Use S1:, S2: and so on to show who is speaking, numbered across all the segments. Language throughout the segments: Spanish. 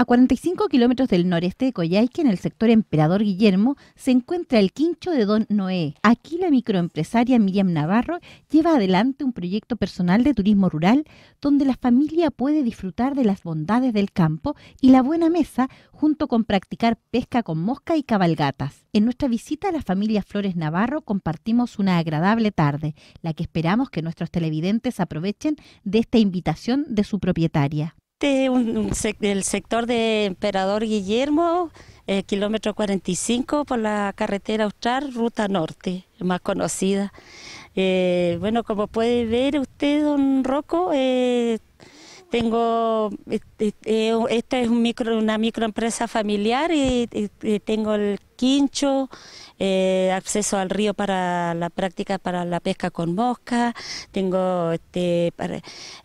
S1: A 45 kilómetros del noreste de Coyhaique, en el sector Emperador Guillermo, se encuentra el quincho de Don Noé. Aquí la microempresaria Miriam Navarro lleva adelante un proyecto personal de turismo rural donde la familia puede disfrutar de las bondades del campo y la buena mesa junto con practicar pesca con mosca y cabalgatas. En nuestra visita a la familia Flores Navarro compartimos una agradable tarde, la que esperamos que nuestros televidentes aprovechen de esta invitación de su propietaria
S2: este, es el sector de Emperador Guillermo, eh, kilómetro 45 por la carretera austral, ruta norte, más conocida. Eh, bueno, como puede ver usted, don Rocco, eh, tengo, eh, eh, eh, esta es una microempresa familiar y, tengo el quincho, acceso al río para la práctica para la pesca con mosca, tengo este,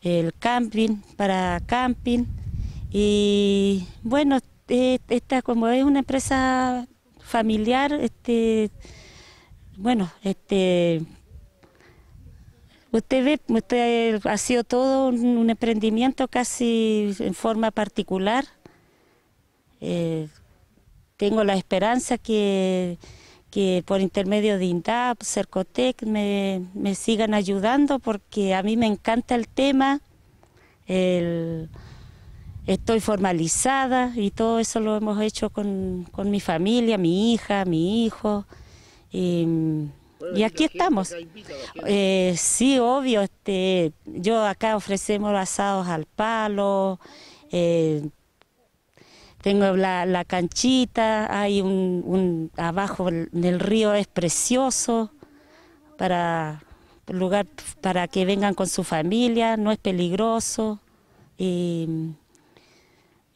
S2: el camping para camping y bueno, esta como es una empresa familiar, este, bueno, este, Usted ve, usted ha sido todo un, emprendimiento casi en forma particular. Eh, tengo la esperanza que, por intermedio de INDAP, Cercotec, me, sigan ayudando porque a mí me encanta el tema, estoy formalizada y todo eso lo hemos hecho con, con mi familia, mi hija, mi hijo. Y, y aquí estamos. Eh, sí, obvio, este, yo acá ofrecemos asados al palo, eh, tengo la, canchita, hay un, un abajo del río es precioso para lugar para que vengan con su familia, no es peligroso.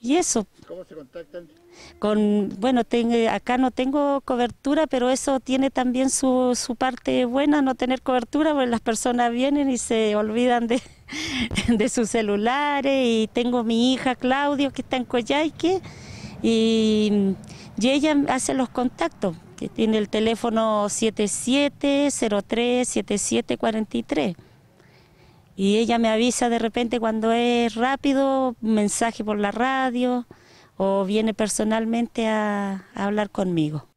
S2: Y eso. ¿Cómo se contactan? Con, bueno, eh, acá no tengo cobertura, pero eso tiene también su, su parte buena, no tener cobertura, porque las personas vienen y se olvidan de, sus celulares. Y tengo mi hija Claudio, que está en Coyhaique, y, y ella hace los contactos, que tiene el teléfono 7703 7743 y ella me avisa de repente cuando es rápido, mensaje por la radio o viene personalmente a, hablar conmigo.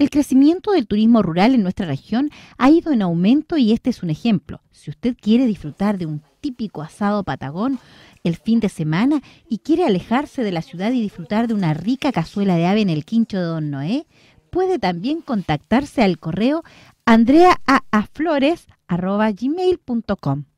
S1: El crecimiento del turismo rural en nuestra región ha ido en aumento y este es un ejemplo. Si usted quiere disfrutar de un típico asado patagón el fin de semana y quiere alejarse de la ciudad y disfrutar de una rica cazuela de ave en el quincho de Don Noé, puede también contactarse al correo andreaaflores.com.